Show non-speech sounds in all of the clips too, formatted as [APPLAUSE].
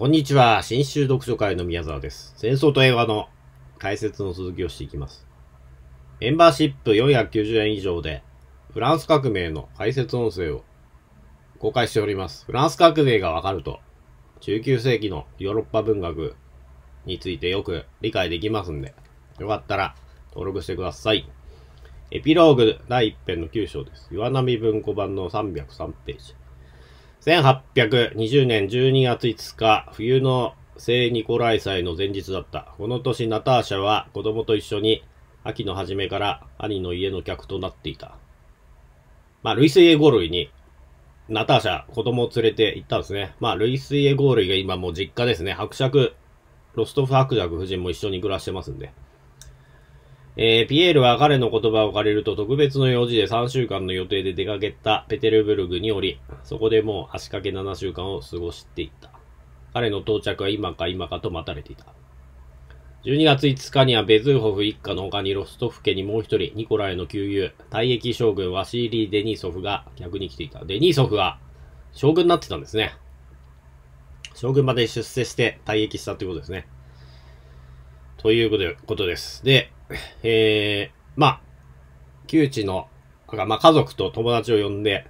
こんにちは。新州読書会の宮沢です。戦争と映画の解説の続きをしていきます。メンバーシップ490円以上で、フランス革命の解説音声を公開しております。フランス革命がわかると、19世紀のヨーロッパ文学についてよく理解できますんで、よかったら登録してください。エピローグ第1編の9章です。岩波文庫版の303ページ。1820年12月5日、冬の聖ニコライ祭の前日だった。この年、ナターシャは子供と一緒に、秋の初めから兄の家の客となっていた。まあ、類推エゴ類に、ナターシャ、子供を連れて行ったんですね。まあ、類推エゴ類が今もう実家ですね。伯爵、ロストフ伯爵夫人も一緒に暮らしてますんで。えー、ピエールは彼の言葉を借りると特別の用事で3週間の予定で出かけたペテルブルグにおり、そこでもう足掛け7週間を過ごしていた。彼の到着は今か今かと待たれていた。12月5日にはベズーホフ一家の他にロストフ家にもう一人、ニコライの旧友、退役将軍ワシーリー・デニーソフが逆に来ていた。デニーソフは将軍になってたんですね。将軍まで出世して退役したってことですね。ということです。で、えー、まあ、旧知の、まあ、家族と友達を呼んで、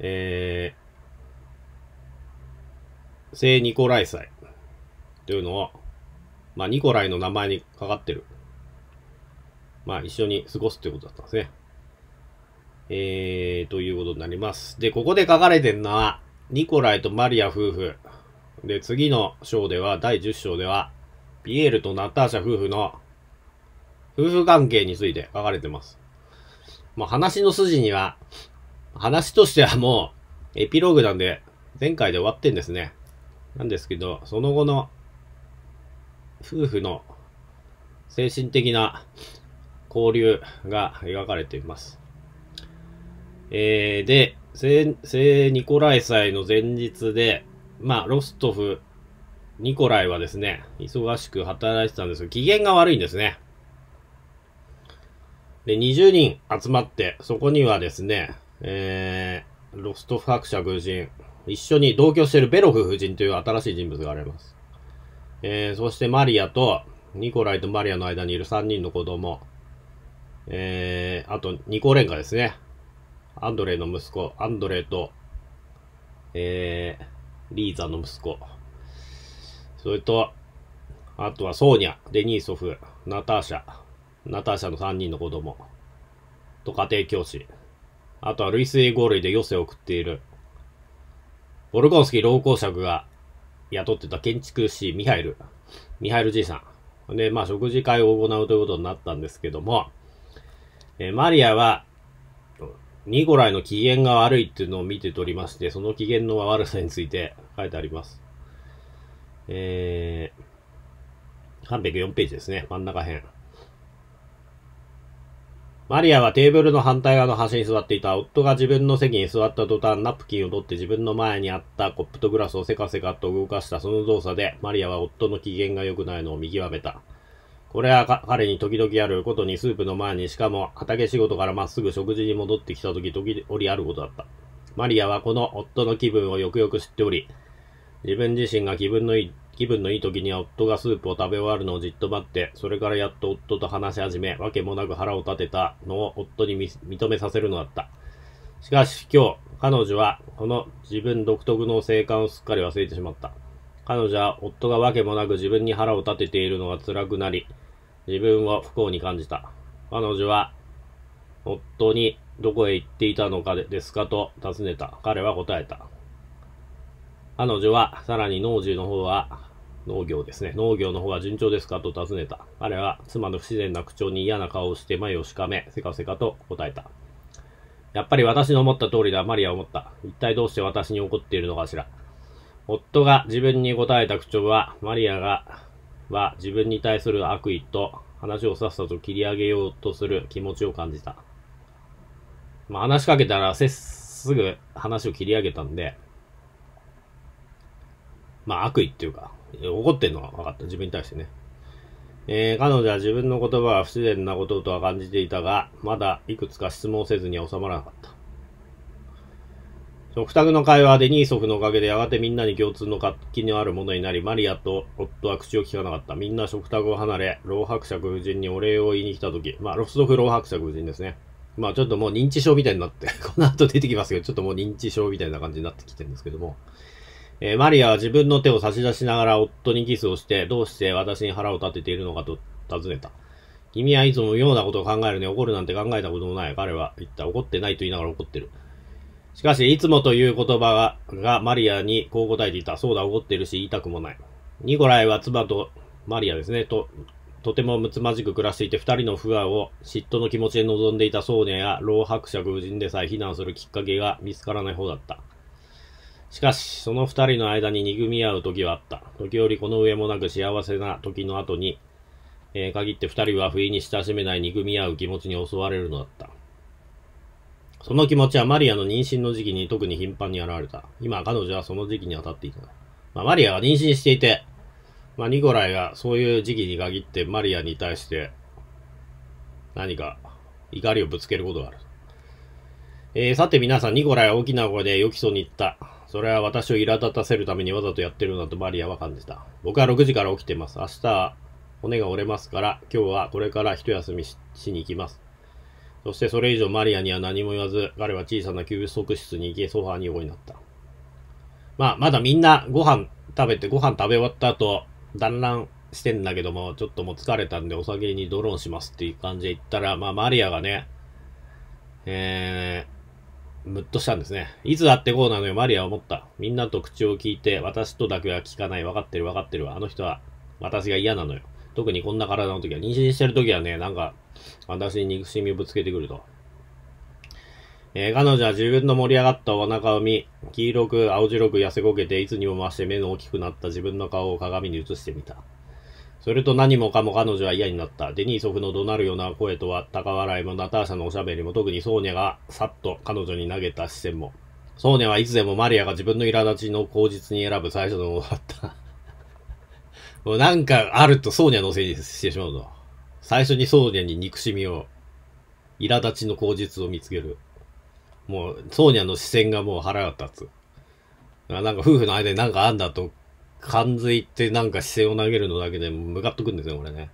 えー、聖ニコライ祭というのを、まあ、ニコライの名前にかかってる。まあ、一緒に過ごすということだったんですね。えー、ということになります。で、ここで書かれてるのは、ニコライとマリア夫婦。で、次の章では、第10章では、ピエールとナターシャ夫婦の夫婦関係について書かれてます。まあ、話の筋には、話としてはもう、エピローグなんで、前回で終わってんですね。なんですけど、その後の、夫婦の精神的な交流が描かれています。えー、で、聖、聖ニコライ祭の前日で、まあ、ロストフ、ニコライはですね、忙しく働いてたんですが、機嫌が悪いんですね。で、20人集まって、そこにはですね、えー、ロストファクシャ夫人、一緒に同居しているベロフ夫人という新しい人物があります。えー、そしてマリアと、ニコライとマリアの間にいる3人の子供、えー、あと、ニコレンカですね。アンドレイの息子、アンドレイと、えー、リーザの息子。それと、あとはソーニャ、デニーソフ、ナターシャ、ナターシャの3人の子供。と家庭教師。あとは類推合類で余生を送っている。ボルコンスキー老公爵が雇ってた建築士ミハイル。ミハイル爺さん。で、まあ食事会を行うということになったんですけども、えー、マリアは、ニゴライの機嫌が悪いっていうのを見て取りまして、その機嫌の悪さについて書いてあります。えー、304ページですね、真ん中辺。マリアはテーブルの反対側の端に座っていた。夫が自分の席に座った途端、ナプキンを取って自分の前にあったコップとグラスをせかせかと動かしたその動作で、マリアは夫の機嫌が良くないのを見極めた。これは彼に時々あることにスープの前にしかも畑仕事からまっすぐ食事に戻ってきた時時折あることだった。マリアはこの夫の気分をよくよく知っており、自分自身が気分のいい気分のいい時には夫がスープを食べ終わるのをじっと待って、それからやっと夫と話し始め、わけもなく腹を立てたのを夫に認めさせるのだった。しかし今日、彼女はこの自分独特の性感をすっかり忘れてしまった。彼女は夫がわけもなく自分に腹を立てているのが辛くなり、自分を不幸に感じた。彼女は夫にどこへ行っていたのかですかと尋ねた。彼は答えた。彼女は、さらに農獣の方は、農業ですね。農業の方が順調ですかと尋ねた。彼は妻の不自然な口調に嫌な顔をして前をしかめ、せかせかと答えた。やっぱり私の思った通りだ、マリア思った。一体どうして私に怒っているのかしら。夫が自分に答えた口調は、マリアが、は自分に対する悪意と話をさっさと切り上げようとする気持ちを感じた。まあ、話しかけたらせっすぐ話を切り上げたんで、まあ悪意っていうか、怒ってんのは分かった。自分に対してね。えー、彼女は自分の言葉は不自然なこととは感じていたが、まだいくつか質問せずには収まらなかった。食卓の会話でニーソフのおかげでやがてみんなに共通の活気のあるものになり、マリアと夫は口を聞かなかった。みんな食卓を離れ、老伯爵夫人にお礼を言いに来たとき、まあ、ロストフ老伯爵夫人ですね。まあ、ちょっともう認知症みたいになってこの後出てきますけど、ちょっともう認知症みたいな感じになってきてるんですけども、えー、マリアは自分の手を差し出しながら夫にキスをして、どうして私に腹を立てているのかと尋ねた。君はいつも妙なことを考えるね。怒るなんて考えたこともない。彼は言った。怒ってないと言いながら怒ってる。しかし、いつもという言葉ががマリアにこう答えていた。そうだ、怒ってるし、言いたくもない。ニコライは妻とマリアですね、と、とてもむつまじく暮らしていて、二人の不安を嫉妬の気持ちで望んでいたソーニや老伯者夫人でさえ非難するきっかけが見つからない方だった。しかし、その二人の間に憎み合う時はあった。時折この上もなく幸せな時の後に、えー、限って二人は不意に親しめない憎み合う気持ちに襲われるのだった。その気持ちはマリアの妊娠の時期に特に頻繁に現れた。今、彼女はその時期に当たっていた。まあ、マリアは妊娠していて、まあ、ニコライがそういう時期に限ってマリアに対して何か怒りをぶつけることがある。えー、さて皆さん、ニコライは大きな声で予期そうに言った。それは私を苛立たせるためにわざとやってるのだとマリアは感じた。僕は6時から起きてます。明日、骨が折れますから、今日はこれから一休みしに行きます。そしてそれ以上マリアには何も言わず、彼は小さな休息室に行き、ソファーに横になった。まあ、まだみんなご飯食べて、ご飯食べ終わった後、団らんしてんだけども、ちょっともう疲れたんでお酒にドローンしますっていう感じで言ったら、まあ、マリアがね、えー、ムッとしたんですね。いつだってこうなのよ、マリアは思った。みんなと口を聞いて、私とだけは聞かない。わかってるわかってるわ。あの人は、私が嫌なのよ。特にこんな体の時は、妊娠してる時はね、なんか、私に憎しみをぶつけてくると。えー、彼女は自分の盛り上がったお腹を見、黄色く、青白く痩せこけて、いつにも増して目の大きくなった自分の顔を鏡に映してみた。それと何もかも彼女は嫌になった。デニーソフの怒鳴るような声とは、高笑いもナターシャのおしゃべりも、特にソーニャがさっと彼女に投げた視線も。ソーニャはいつでもマリアが自分の苛立ちの口実に選ぶ最初のものだった。[LAUGHS] もうなんかあるとソーニャのせいにしてしまうぞ。最初にソーニャに憎しみを、苛立ちの口実を見つける。もう、ソーニャの視線がもう腹が立つ。なんか夫婦の間になんかあんだと感づいてなんか姿勢を投げるのだけで向かっとくんですよ、これね。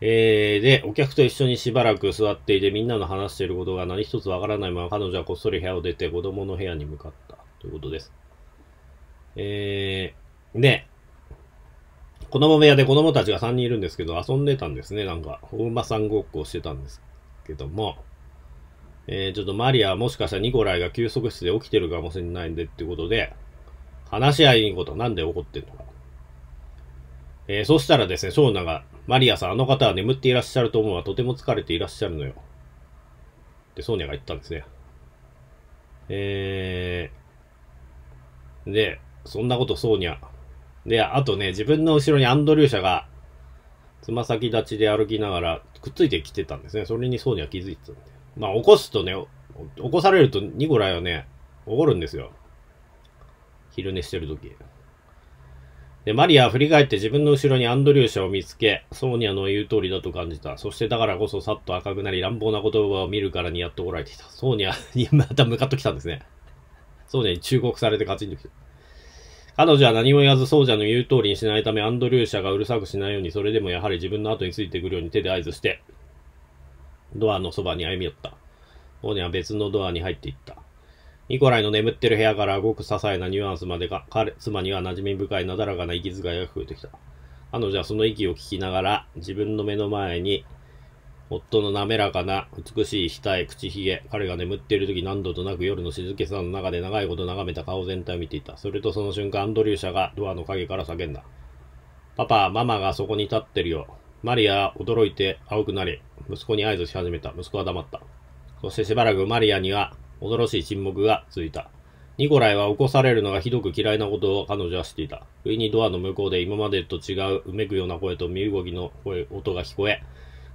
えー、で、お客と一緒にしばらく座っていて、みんなの話していることが何一つわからないまま、彼女はこっそり部屋を出て、子供の部屋に向かった。ということです。えー、で、子供部屋で子供たちが3人いるんですけど、遊んでたんですね、なんか。お馬さんごっこをしてたんですけども、えー、ちょっとマリアはもしかしたらニコライが休息室で起きてるかもしれないんでってことで、話し合いにことなんで怒ってんのか。えー、そしたらですね、ーナが、マリアさん、あの方は眠っていらっしゃると思うわ。とても疲れていらっしゃるのよ。ってソーニャが言ったんですね。えー、で、そんなことソーニャ。で、あとね、自分の後ろにアンドリューシャが、つま先立ちで歩きながら、くっついてきてたんですね。それにソーニャ気づいてたんで。まあ、起こすとね、起こされるとニコライはね、怒るんですよ。昼寝してる時。で、マリアは振り返って自分の後ろにアンドリューシャを見つけ、ソーニャの言う通りだと感じた。そしてだからこそさっと赤くなり乱暴な言葉を見るからにやっとこられてきた。ソーニャにまた向かってきたんですね。ソーニャに忠告されてカチンときた。彼女は何も言わずソーニャの言う通りにしないため、アンドリューシャがうるさくしないように、それでもやはり自分の後についてくるように手で合図して、ドアのそばに歩み寄った。ソーニャは別のドアに入っていった。ニコライの眠ってる部屋からごく些細なニュアンスまでが、彼、妻には馴染み深いなだらかな息遣いが増えてきた。彼女はその息を聞きながら、自分の目の前に、夫の滑らかな美しい額、口ひげ、彼が眠っている時何度となく夜の静けさの中で長いこと眺めた顔全体を見ていた。それとその瞬間、アンドリュー社がドアの陰から叫んだ。パパ、ママがそこに立ってるよ。マリア、驚いて青くなり、息子に合図し始めた。息子は黙った。そしてしばらくマリアには、恐ろしい沈黙が続いた。ニコライは起こされるのがひどく嫌いなことを彼女は知っていた。不意にドアの向こうで今までと違ううめくような声と身動きの声音が聞こえ、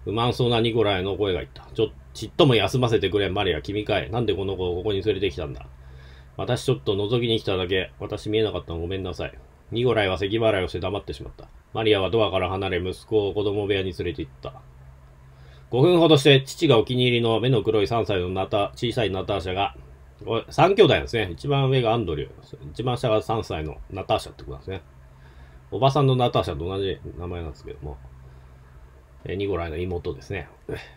不満そうなニコライの声が言った。ちょ、ちっとも休ませてくれ、マリア。君かい。なんでこの子をここに連れてきたんだ。私ちょっと覗きに来ただけ。私見えなかったのごめんなさい。ニコライは咳払いをして黙ってしまった。マリアはドアから離れ、息子を子供部屋に連れて行った。5分ほどして、父がお気に入りの目の黒い3歳のナタ、小さいナターシャが、3兄弟なんですね。一番上がアンドリュー。一番下が3歳のナターシャってことですね。おばさんのナターシャと同じ名前なんですけども。えニゴライの妹ですね。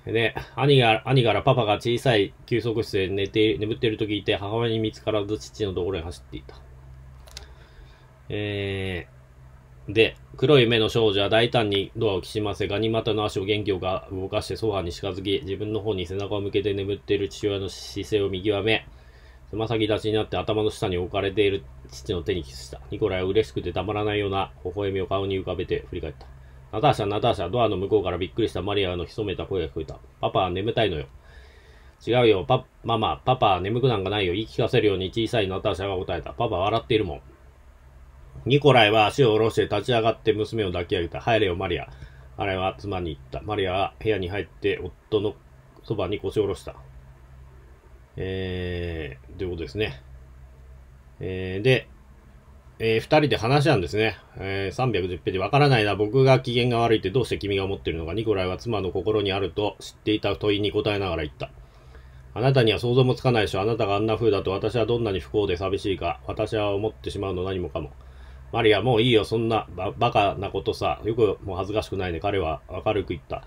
で、兄が、兄からパパが小さい休息室で寝て、眠っていると聞いて、母親に見つからず父のところに走っていた。えー、で、黒い目の少女は大胆にドアをきしませ、ガニ股の足を元気を動かしてソファに近づき、自分の方に背中を向けて眠っている父親の姿勢を見極め、つま先立ちになって頭の下に置かれている父の手にキスした。ニコライは嬉しくてたまらないような微笑みを顔に浮かべて振り返った。ナターシャ、ナターシャ、ドアの向こうからびっくりしたマリアの潜めた声が聞こえた。パパは眠たいのよ。違うよ、パ、ママ、パパは眠くなんかないよ。言い聞かせるように小さいナターシャが答えた。パパ笑っているもん。ニコライは足を下ろして立ち上がって娘を抱き上げた。入れよ、マリア。あれは妻に言った。マリアは部屋に入って夫のそばに腰を下ろした。えー、ということですね。えー、で、えー、二人で話し合うんですね。えー、310ページ。わからないな。僕が機嫌が悪いってどうして君が思ってるのか。ニコライは妻の心にあると知っていた問いに答えながら言った。あなたには想像もつかないし、あなたがあんな風だと私はどんなに不幸で寂しいか、私は思ってしまうの何もかも。マリア、もういいよ、そんなババカなことさ。よくもう恥ずかしくないで、ね、彼は明るく言った。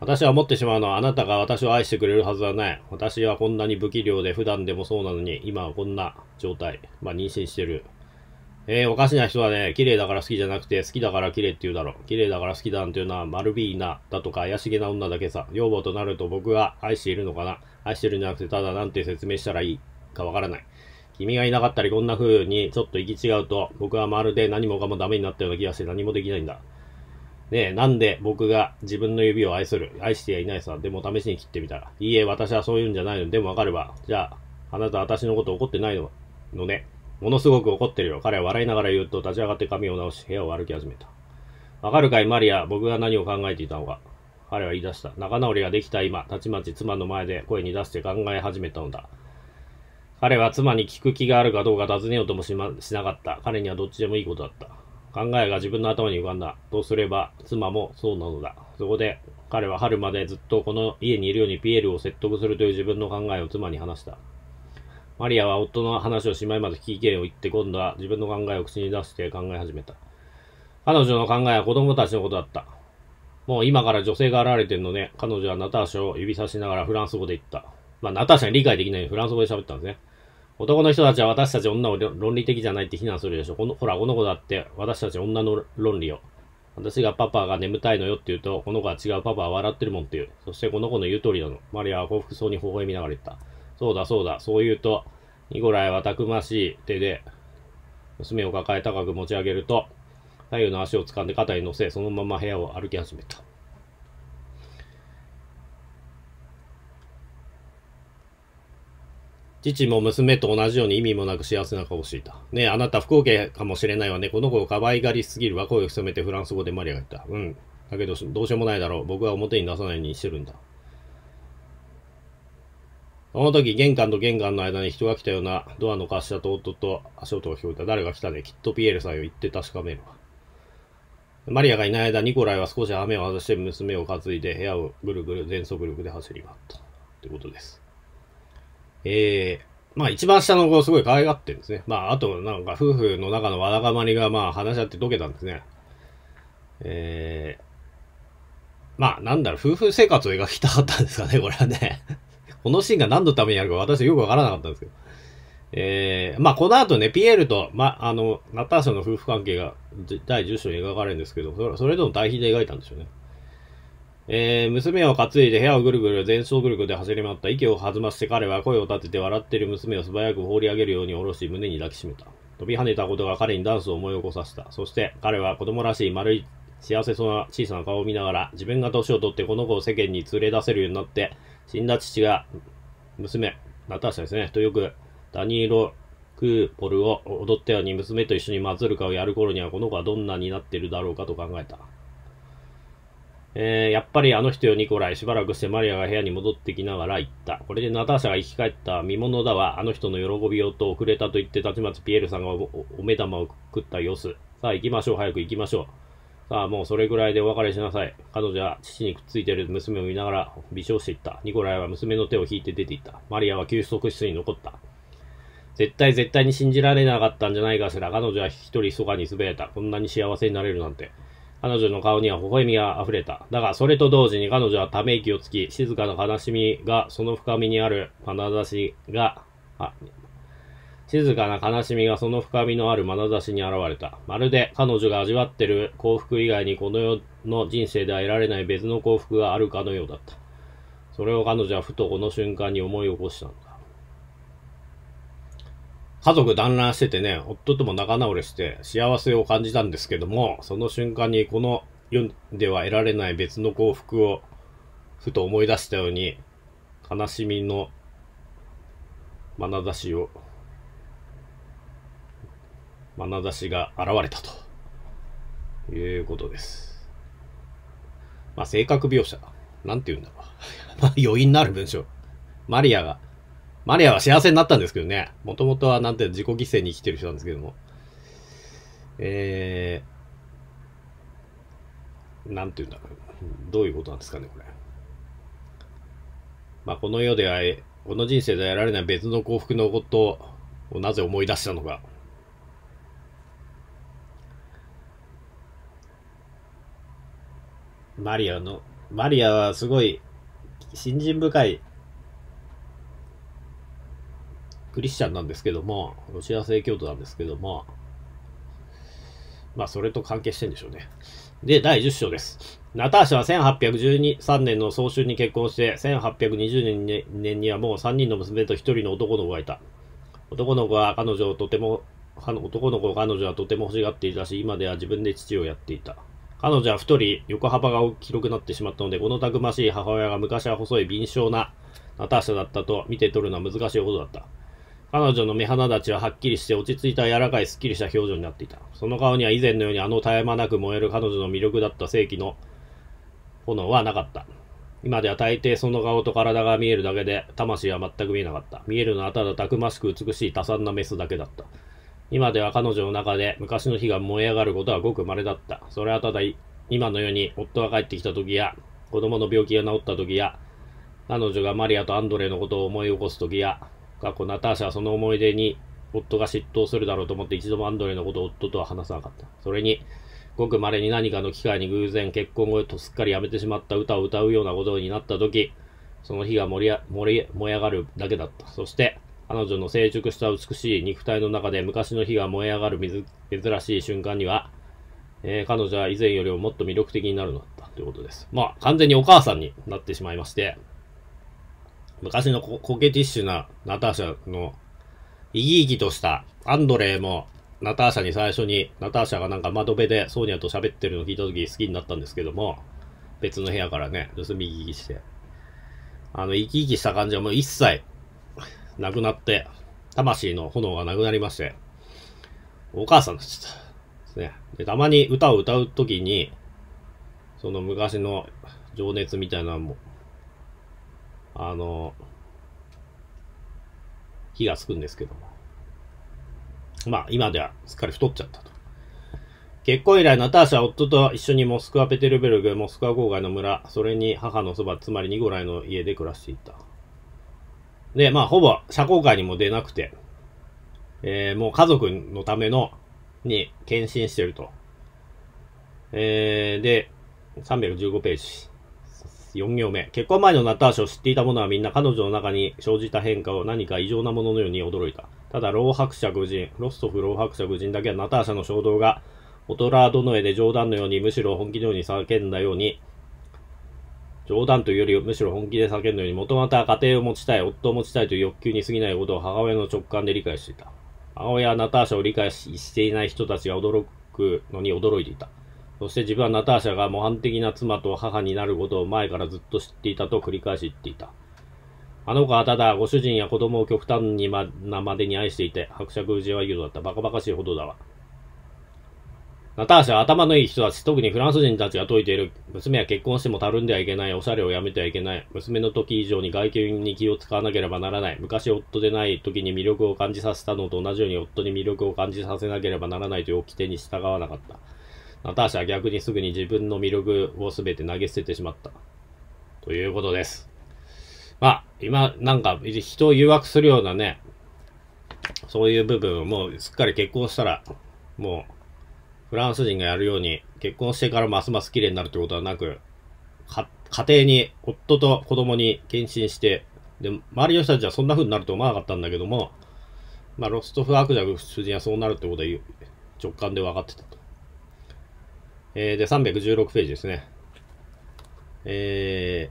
私は思ってしまうのはあなたが私を愛してくれるはずはない。私はこんなに不器量で普段でもそうなのに、今はこんな状態。まあ妊娠してる。えー、おかしな人はね、綺麗だから好きじゃなくて、好きだから綺麗って言うだろう。綺麗だから好きだなんていうのは、マルビーナだとか怪しげな女だけさ。女房となると僕が愛しているのかな。愛してるんじゃなくて、ただなんて説明したらいいかわからない。君がいなかったりこんな風にちょっと行き違うと、僕はまるで何もかもダメになったような気がして何もできないんだ。ねえ、なんで僕が自分の指を愛する、愛してやいないさ、でも試しに切ってみたら。いいえ、私はそういうんじゃないの。でもわかるわ。じゃあ、あなた私のこと怒ってないののね。ものすごく怒ってるよ。彼は笑いながら言うと立ち上がって髪を直し、部屋を歩き始めた。わかるかい、マリア。僕が何を考えていたのか。彼は言い出した。仲直りができた今、たちまち妻の前で声に出して考え始めたのだ。彼は妻に聞く気があるかどうか尋ねようともし,、ま、しなかった。彼にはどっちでもいいことだった。考えが自分の頭に浮かんだ。とすれば、妻もそうなのだ。そこで、彼は春までずっとこの家にいるようにピエールを説得するという自分の考えを妻に話した。マリアは夫の話をしまいまで聞き意見を言って今度は自分の考えを口に出して考え始めた。彼女の考えは子供たちのことだった。もう今から女性が現れてるのね。彼女はナターシャを指さしながらフランス語で言った。まあ、ナターシャに理解できないようにフランス語で喋ったんですね。男の人たちは私たち女を論理的じゃないって非難するでしょ。このほら、この子だって私たち女の論理を。私がパパが眠たいのよって言うと、この子は違うパパは笑ってるもんっていう。そしてこの子の言う通りなの。マリアは幸福そうに微笑みながら言った。そうだそうだ、そう言うと、ニゴライはたくましい手で、娘を抱え高く持ち上げると、左右の足を掴んで肩に乗せ、そのまま部屋を歩き始めた。父も娘と同じように意味もなく幸せな顔をしていた。ねえ、あなた不幸家かもしれないわね。この子を可愛がりすぎるわ。声を潜めてフランス語でマリアが言った。うん。だけど、どうしようもないだろう。僕は表に出さないようにしてるんだ。その時、玄関と玄関の間に人が来たようなドアの滑車と音と足音が聞こえた。誰が来たねきっとピエールさんよ。行って確かめるわ。マリアがいない間、ニコライは少し雨を外して娘を担いで部屋をぐるぐる全速力で走り回った。ってことです。えー、まあ一番下の子すごい可愛がってるんですね。まああとなんか夫婦の中のわだかまりがまあ話し合って解けたんですね。えー、まあなんだろう、夫婦生活を描きたかったんですかね、これはね。[LAUGHS] このシーンが何のためにあるか私よくわからなかったんですけど。えー、まあこの後ね、ピエールと、ま、あの、ナターシャの夫婦関係が第10章に描かれるんですけど、それとの対比で描いたんでしょうね。えー、娘を担いで部屋をぐるぐる全走ぐるぐるで走り回った。息を弾ませて彼は声を立てて笑っている娘を素早く放り上げるように下ろし胸に抱きしめた。飛び跳ねたことが彼にダンスを思い起こさせた。そして彼は子供らしい丸い幸せそうな小さな顔を見ながら自分が年を取ってこの子を世間に連れ出せるようになって死んだ父が娘、ナターシャですね、とよくダニーロ・クーポルを踊ったように娘と一緒に祭るかをやる頃にはこの子はどんなになっているだろうかと考えた。えー、やっぱりあの人よ、ニコライ。しばらくしてマリアが部屋に戻ってきながら言った。これでナターシャが生き返った見物だわ。あの人の喜びよと遅れたと言って、たちまちピエールさんがお目玉を食った様子。さあ行きましょう。早く行きましょう。さあもうそれぐらいでお別れしなさい。彼女は父にくっついている娘を見ながら微笑していった。ニコライは娘の手を引いて出ていった。マリアは休息室に残った。絶対絶対に信じられなかったんじゃないかしら。彼女は一人密かに滑れた。こんなに幸せになれるなんて。彼女の顔には微笑みが溢れた。だが、それと同時に彼女はため息をつき、静かな悲しみが、その深みにある眼差しが、あ、静かな悲しみがその深みのある眼差しに現れた。まるで彼女が味わってる幸福以外にこの世の人生では得られない別の幸福があるかのようだった。それを彼女はふとこの瞬間に思い起こしたんだ。家族団らんしててね、夫とも仲直りして幸せを感じたんですけども、その瞬間にこの世では得られない別の幸福をふと思い出したように、悲しみの眼差しを、眼差しが現れたということです。まあ、性格描写。なんて言うんだろう。[LAUGHS] まあ、余韻のある文章。マリアがマリアは幸せになったんですけどね。もともとはなんて自己犠牲に生きてる人なんですけども。えー、なんて言うんだろう。どういうことなんですかね、これ。まあ、この世では、この人生で得られない別の幸福のことをなぜ思い出したのか。マリアの、マリアはすごい信心深いクリスチャンなんですけども、ロシア正教徒なんですけども、まあ、それと関係してんでしょうね。で、第10章です。ナターシャは1813年の早春に結婚して、1820年年にはもう3人の娘と1人の男の子がいた。男の子は彼女をとても、男の子を彼女はとても欲しがっていたし、今では自分で父をやっていた。彼女は太り、横幅が広くなってしまったので、このたくましい母親が昔は細い敏捷なナターシャだったと見て取るのは難しいほどだった。彼女の目鼻立ちははっきりして落ち着いた柔らかいすっきりした表情になっていた。その顔には以前のようにあの絶え間なく燃える彼女の魅力だった世紀の炎はなかった。今では大抵その顔と体が見えるだけで魂は全く見えなかった。見えるのはただたくましく美しい多産なメスだけだった。今では彼女の中で昔の火が燃え上がることはごく稀だった。それはただ今のように夫が帰ってきた時や子供の病気が治った時や彼女がマリアとアンドレのことを思い起こす時や過去ナターシャはその思い出に夫が嫉妬するだろうと思って一度もアンドレのことを夫とは話さなかった。それに、ごく稀に何かの機会に偶然結婚後へとすっかりやめてしまった歌を歌うようなことになった時、その日が盛り盛り燃え上がるだけだった。そして、彼女の成熟した美しい肉体の中で昔の日が燃え上がる珍しい瞬間には、えー、彼女は以前よりももっと魅力的になるのだったということです。まあ、完全にお母さんになってしまいまして、昔のコケティッシュなナターシャの生き生きとしたアンドレーもナターシャに最初にナターシャがなんか窓辺でソーニャと喋ってるのを聞いた時好きになったんですけども別の部屋からね盗み聞きしてあの生き生きした感じはもう一切なくなって魂の炎がなくなりましてお母さんたちですねでたまに歌を歌う時にその昔の情熱みたいなもあの、火がつくんですけども。まあ、今ではすっかり太っちゃったと。結婚以来、ナターシャは夫と一緒にモスクワ・ペテルベルグ、モスクワ郊外の村、それに母のそば、つまりニゴライの家で暮らしていた。で、まあ、ほぼ社交界にも出なくて、えー、もう家族のための、に献身してると。えー、で、315ページ。4行目。結婚前のナターシャを知っていた者はみんな彼女の中に生じた変化を何か異常なもののように驚いた。ただ、老白者夫人、ロストフ老白者夫人だけはナターシャの衝動が、オトラードノエで冗談のように、むしろ本気のように叫んだように、冗談というよりむしろ本気で叫んだように、もともとは家庭を持ちたい、夫を持ちたいという欲求に過ぎないことを母親の直感で理解していた。母親はナターシャを理解していない人たちが驚くのに驚いていた。そして自分はナターシャが模範的な妻と母になることを前からずっと知っていたと繰り返し言っていた。あの子はただご主人や子供を極端にまなまでに愛していて、伯爵氏は言うだった。バカバカしいほどだわ。ナターシャは頭のいい人たち、特にフランス人たちが説いている、娘は結婚してもたるんではいけない、おしゃれをやめてはいけない、娘の時以上に外見に気を使わなければならない、昔夫でない時に魅力を感じさせたのと同じように夫に魅力を感じさせなければならないという掟に従わなかった。ナターシャは逆にすぐに自分の魅力を全て投げ捨ててしまった。ということです。まあ、今、なんか、人を誘惑するようなね、そういう部分をもうすっかり結婚したら、もう、フランス人がやるように、結婚してからますます綺麗になるってことはなく、家庭に、夫と子供に献身して、で、周りの人たちはそんな風になると思わなかったんだけども、まあ、ロストフ・アクジャ夫人はそうなるってことは直感で分かってたと。えー、で、316ページですね。え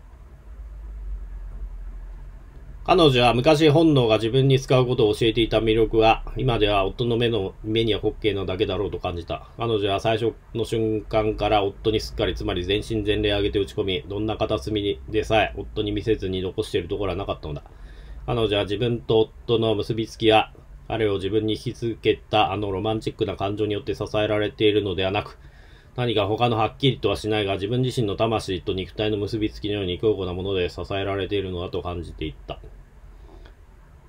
ー、彼女は昔本能が自分に使うことを教えていた魅力は、今では夫の目の目には滑稽なだけだろうと感じた。彼女は最初の瞬間から夫にすっかり、つまり全身全霊上げて打ち込み、どんな片隅でさえ夫に見せずに残しているところはなかったのだ。彼女は自分と夫の結びつきや、彼を自分に引き付けたあのロマンチックな感情によって支えられているのではなく、何か他のはっきりとはしないが、自分自身の魂と肉体の結びつきのように強固なもので支えられているのだと感じていった。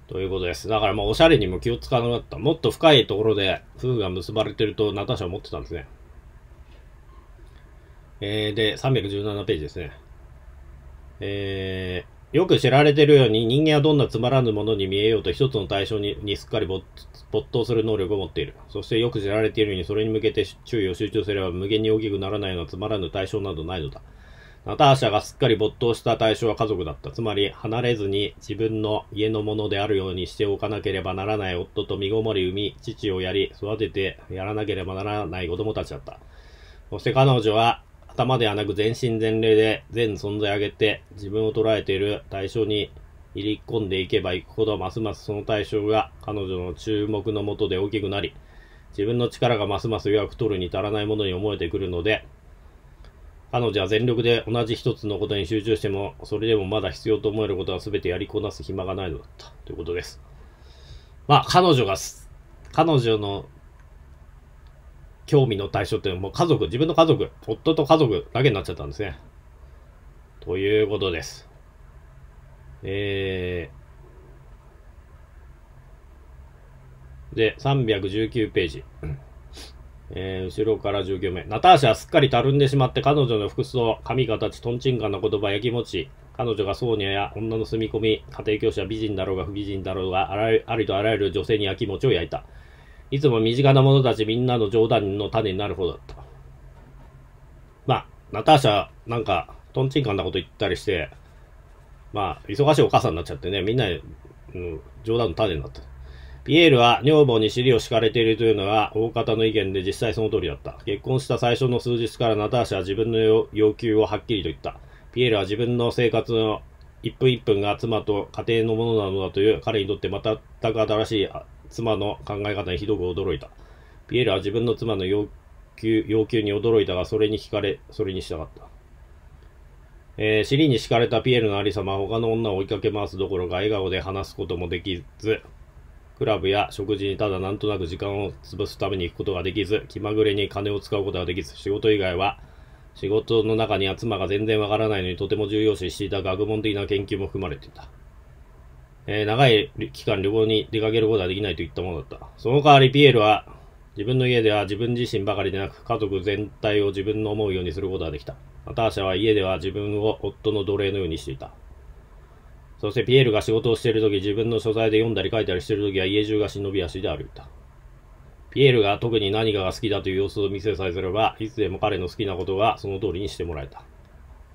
ということです。だからまあ、おしゃれにも気を使わなかった。もっと深いところで、夫婦が結ばれてると、ナターシャは思ってたんですね。えー、で、317ページですね。えー、よく知られてるように人間はどんなつまらぬものに見えようと一つの対象ににすっかり没頭する能力を持っている。そしてよく知られているようにそれに向けて注意を集中すれば無限に大きくならないようなつまらぬ対象などないのだ。ナターシャがすっかり没頭した対象は家族だった。つまり離れずに自分の家のものであるようにしておかなければならない夫と身ごもり産み、父をやり、育ててやらなければならない子供たちだった。そして彼女は頭ではなく全身全霊で全存在を挙げて自分を捉えている対象に入り込んでいけばいくほどますますその対象が彼女の注目のもとで大きくなり自分の力がますます弱く取るに足らないものに思えてくるので彼女は全力で同じ一つのことに集中してもそれでもまだ必要と思えることは全てやりこなす暇がないのだったということですまあ彼女が彼女の興味の対象ってもう家族、自分の家族、夫と家族だけになっちゃったんですね。ということです。えー、で、319ページ。えー、後ろから10行目。ナターシャはすっかりたるんでしまって、彼女の服装、髪形、とんちんかんの言葉や気持ち、彼女がソーニャや女の住み込み、家庭教師は美人だろうが不美人だろうが、ありとあらゆる女性にやきもちを焼いた。いつも身近な者たちみんなの冗談の種になる方だった。まあ、ナターシャ、なんか、とんちんかんなこと言ったりして、まあ、忙しいお母さんになっちゃってね、みんな、うん、冗談の種になった。ピエールは女房に尻を敷かれているというのは大方の意見で実際その通りだった。結婚した最初の数日からナターシャは自分の要求をはっきりと言った。ピエールは自分の生活の一分一分が妻と家庭のものなのだという彼にとって全く新しい妻の考え方にひどく驚いた。ピエールは自分の妻の要求要求に驚いたが、それに惹かれ、それに従った。えー、尻に敷かれたピエールのありさまは他の女を追いかけ回すどころか笑顔で話すこともできず、クラブや食事にただなんとなく時間を潰すために行くことができず、気まぐれに金を使うことができず、仕事以外は、仕事の中には妻が全然わからないのにとても重要視していた学問的な研究も含まれていた。えー、長い期間旅行に出かけることはできないといったものだった。その代わりピエールは自分の家では自分自身ばかりでなく家族全体を自分の思うようにすることができた。ナターシャは家では自分を夫の奴隷のようにしていた。そしてピエールが仕事をしているとき、自分の書在で読んだり書いたりしているときは家中が忍び足で歩いた。ピエールが特に何かが好きだという様子を見せさえすれば、いつでも彼の好きなことはその通りにしてもらえた。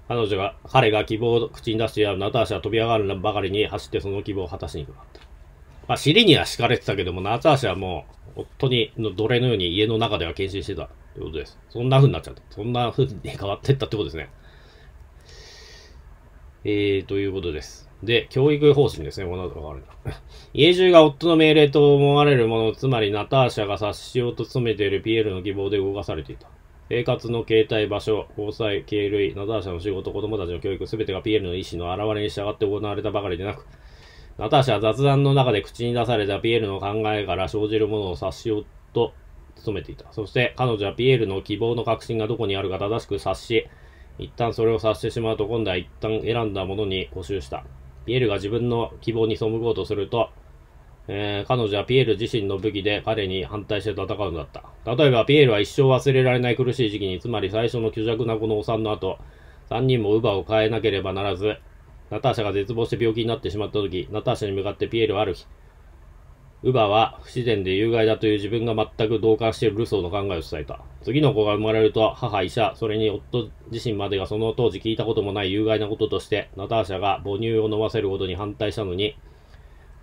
彼女が、彼が希望を口に出してやるナターシャは飛び上がるばかりに走ってその希望を果たしにくくまあ、尻には敷かれてたけども、ナターシャはもう、夫にの奴隷のように家の中では献身してたってことです。そんな風になっちゃった。そんな風に変わってったってことですね。えー、ということです。で、教育方針ですね。この後わかる。家中が夫の命令と思われるもの、つまりナターシャが察しようと努めているピエールの希望で動かされていた。生活の形態、場所、交際、経類、ナターシャの仕事、子供たちの教育、すべてが PL の意思の表れに従って行われたばかりでなく、ナターシャは雑談の中で口に出されたピエールの考えから生じるものを察しようと努めていた。そして彼女はピエールの希望の確信がどこにあるか正しく察し、一旦それを察してしまうと今度は一旦選んだものに固執した。ピエールが自分の希望に背こうとすると、えー、彼女はピエール自身の武器で彼に反対して戦うのだった。例えば、ピエールは一生忘れられない苦しい時期に、つまり最初の虚弱なこのお産の後、3人も乳母を変えなければならず、ナターシャが絶望して病気になってしまった時、ナターシャに向かってピエールはある日、乳母は不自然で有害だという自分が全く同感しているルソーの考えを伝えた。次の子が生まれると、母、医者、それに夫自身までがその当時聞いたこともない有害なこととして、ナターシャが母乳を飲ませることに反対したのに、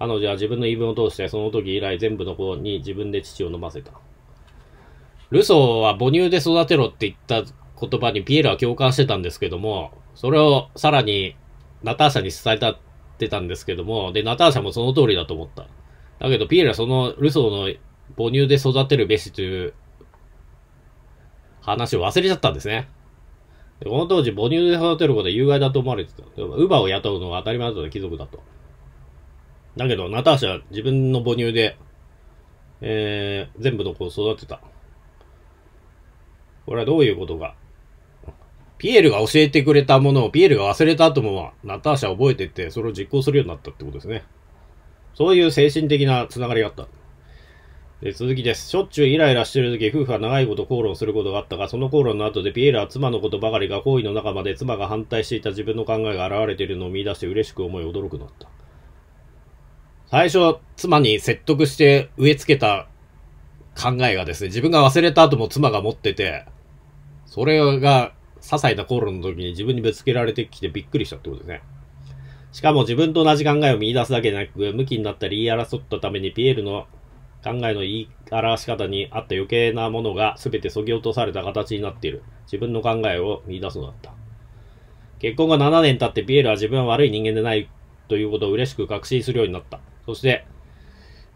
彼女は自分の言い分を通してその時以来全部の子に自分で乳を飲ませた。ルソーは母乳で育てろって言った言葉にピエールは共感してたんですけども、それをさらにナターシャに伝えたってたんですけども、で、ナターシャもその通りだと思った。だけど、ピエールはそのルソーの母乳で育てるべしという話を忘れちゃったんですね。でこの当時、母乳で育てることは有害だと思われてた。ウバを雇うのは当たり前だった貴族だと。だけど、ナターシャ自分の母乳で、えー、全部の子を育てた。これはどういうことか。ピエールが教えてくれたものをピエールが忘れた後もナターシャ覚えてって、それを実行するようになったってことですね。そういう精神的なつながりがあった。で続きです。しょっちゅうイライラしてる時、夫婦は長いこと口論することがあったが、その口論の後でピエールは妻のことばかりが好意の中まで妻が反対していた自分の考えが現れているのを見出して嬉しく思い驚くなった。最初、妻に説得して植え付けた考えがですね、自分が忘れた後も妻が持ってて、それが些細な頃の時に自分にぶつけられてきてびっくりしたってことですね。しかも自分と同じ考えを見出すだけでなく、向きになったり言い争ったためにピエールの考えの言い表し方にあった余計なものが全て削ぎ落とされた形になっている。自分の考えを見出すのだった。結婚が7年経ってピエールは自分は悪い人間でないということを嬉しく確信するようになった。そして、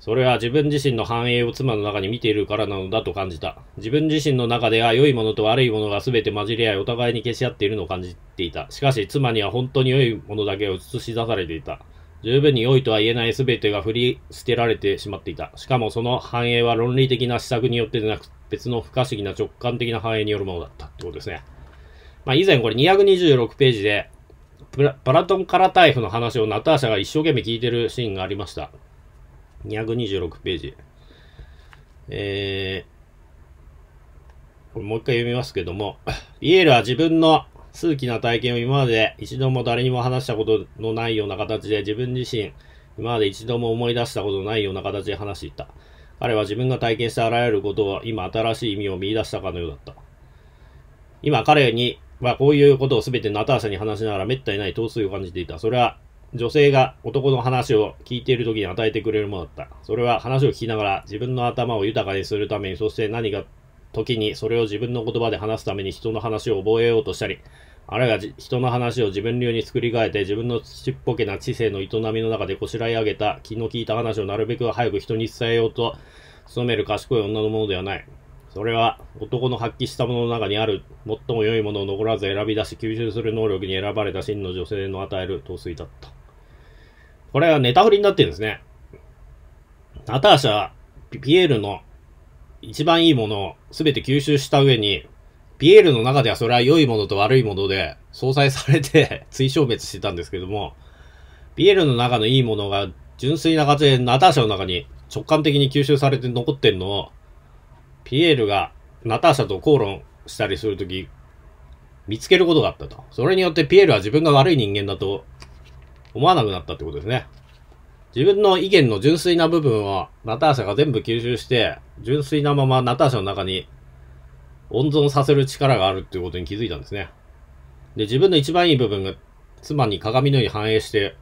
それは自分自身の繁栄を妻の中に見ているからなのだと感じた。自分自身の中では良いものと悪いものが全て混じり合いお互いに消し合っているのを感じていた。しかし妻には本当に良いものだけを映し出されていた。十分に良いとは言えない全てが振り捨てられてしまっていた。しかもその繁栄は論理的な施策によってでなく別の不可思議な直感的な繁栄によるものだったってことですね。まあ以前これ226ページでプラトン・カラタイフの話をナターシャが一生懸命聞いてるシーンがありました。226ページ。えー、これもう一回読みますけども、イエールは自分の数奇な体験を今まで一度も誰にも話したことのないような形で自分自身、今まで一度も思い出したことのないような形で話していた。彼は自分が体験したあらゆることを今新しい意味を見出したかのようだった。今彼にまあ、こういうことを全てナターシャに話しながらめったにない頭数を感じていた。それは、女性が男の話を聞いている時に与えてくれるものだった。それは話を聞きながら自分の頭を豊かにするために、そして何か時にそれを自分の言葉で話すために人の話を覚えようとしたり、あるいは人の話を自分流に作り変えて自分のちっぽけな知性の営みの中でこしらえ上げた気の利いた話をなるべく早く人に伝えようと努める賢い女のものではない。それは男の発揮したものの中にある最も良いものを残らず選び出し吸収する能力に選ばれた真の女性の与える陶酔だった。これはネタ振りになってるんですね。ナターシャ、ピエールの一番いいものを全て吸収した上に、ピエールの中ではそれは良いものと悪いもので相殺されて [LAUGHS] 追消滅してたんですけども、ピエールの中のいいものが純粋な形でナターシャの中に直感的に吸収されて残ってるのをピエールがナターシャと口論したりするとき、見つけることがあったと。それによってピエールは自分が悪い人間だと思わなくなったってことですね。自分の意見の純粋な部分はナターシャが全部吸収して、純粋なままナターシャの中に温存させる力があるっていうことに気づいたんですね。で、自分の一番いい部分が妻に鏡のように反映して、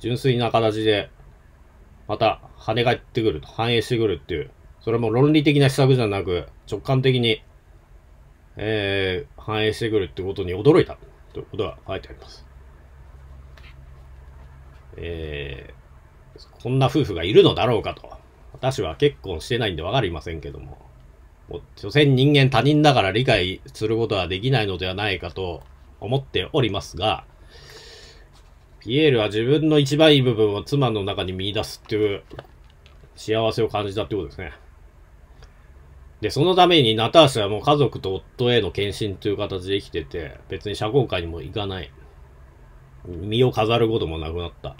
純粋な形で、また跳ね返ってくると、反映してくるっていうそれも論理的な施策じゃなく、直感的に、えー、反映してくるってことに驚いたということが書いてあります。えー、こんな夫婦がいるのだろうかと。私は結婚してないんでわかりませんけども。もう、所詮人間他人だから理解することはできないのではないかと思っておりますが、ピエールは自分の一番いい部分を妻の中に見出すっていう幸せを感じたってことですね。で、そのためにナターシャはもう家族と夫への献身という形で生きてて、別に社交界にも行かない。身を飾ることもなくなった。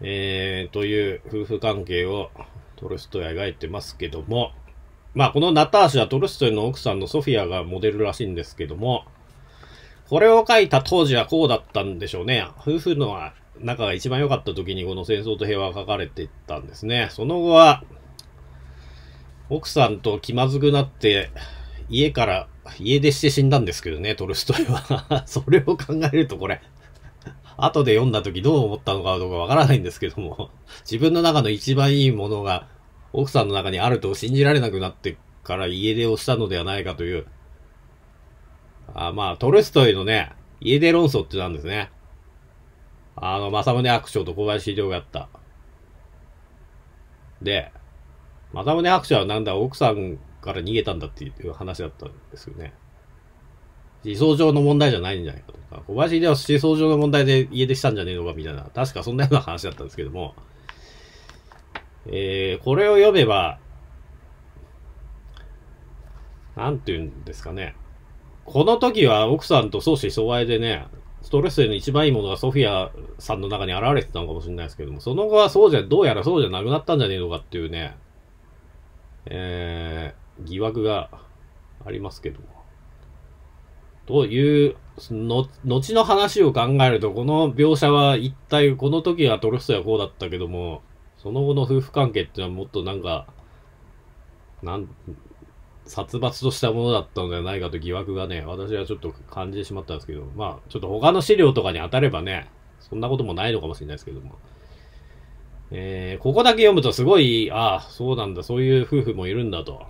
えー、という夫婦関係をトルストイは描いてますけども、まあこのナターシャ、トルストイの奥さんのソフィアがモデルらしいんですけども、これを書いた当時はこうだったんでしょうね。夫婦の仲が一番良かった時にこの戦争と平和が書かれていったんですね。その後は、奥さんと気まずくなって、家から、家出して死んだんですけどね、トルストイは [LAUGHS] それを考えるとこれ後で読んだ時どう思ったのかどうかわからないんですけども自分の中の一番いいものが奥さんの中にあると信じられなくなってから家出をしたのではないかという、あまあ、トルストイのね、家出論争ってなんですね。あの、正宗悪将と小林秀夫がやった。で、マダムネ伯爵はなんだ、奥さんから逃げたんだっていう話だったんですよね。思想上の問題じゃないんじゃないかとか、小林では思想上の問題で家出したんじゃねえのかみたいな、確かそんなような話だったんですけども、えー、これを読めば、なんて言うんですかね。この時は奥さんと相思相愛でね、ストレスへの一番いいものがソフィアさんの中に現れてたのかもしれないですけども、その後はそうじゃ、どうやらそうじゃなくなったんじゃねえのかっていうね、えー、疑惑がありますけども。というの、後の話を考えると、この描写は一体この時はトルストイはこうだったけども、その後の夫婦関係ってのはもっとなんか、なん、殺伐としたものだったのではないかと疑惑がね、私はちょっと感じてしまったんですけど、まあ、ちょっと他の資料とかに当たればね、そんなこともないのかもしれないですけども。えー、ここだけ読むとすごい、ああ、そうなんだ、そういう夫婦もいるんだと。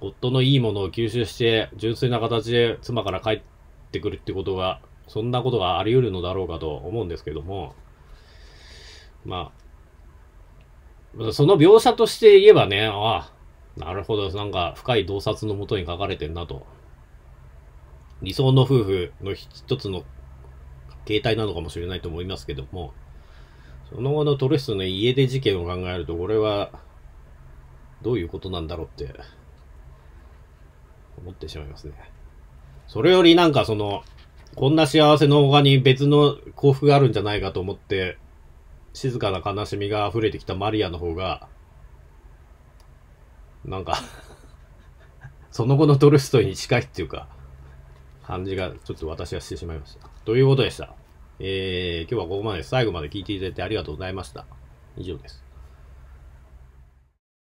夫のいいものを吸収して、純粋な形で妻から帰ってくるってことが、そんなことがあり得るのだろうかと思うんですけども、まあ、その描写として言えばね、ああ、なるほど、なんか深い洞察のもとに書かれてんなと。理想の夫婦の一つの形態なのかもしれないと思いますけども、その後のトルストの家出事件を考えると、これは、どういうことなんだろうって、思ってしまいますね。それよりなんかその、こんな幸せの他に別の幸福があるんじゃないかと思って、静かな悲しみが溢れてきたマリアの方が、なんか [LAUGHS] その後のトルストイに近いっていうか、感じがちょっと私はしてしまいました。ということでした。えー、今日はここまで最後まで聞いていただいてありがとうございました。以上です。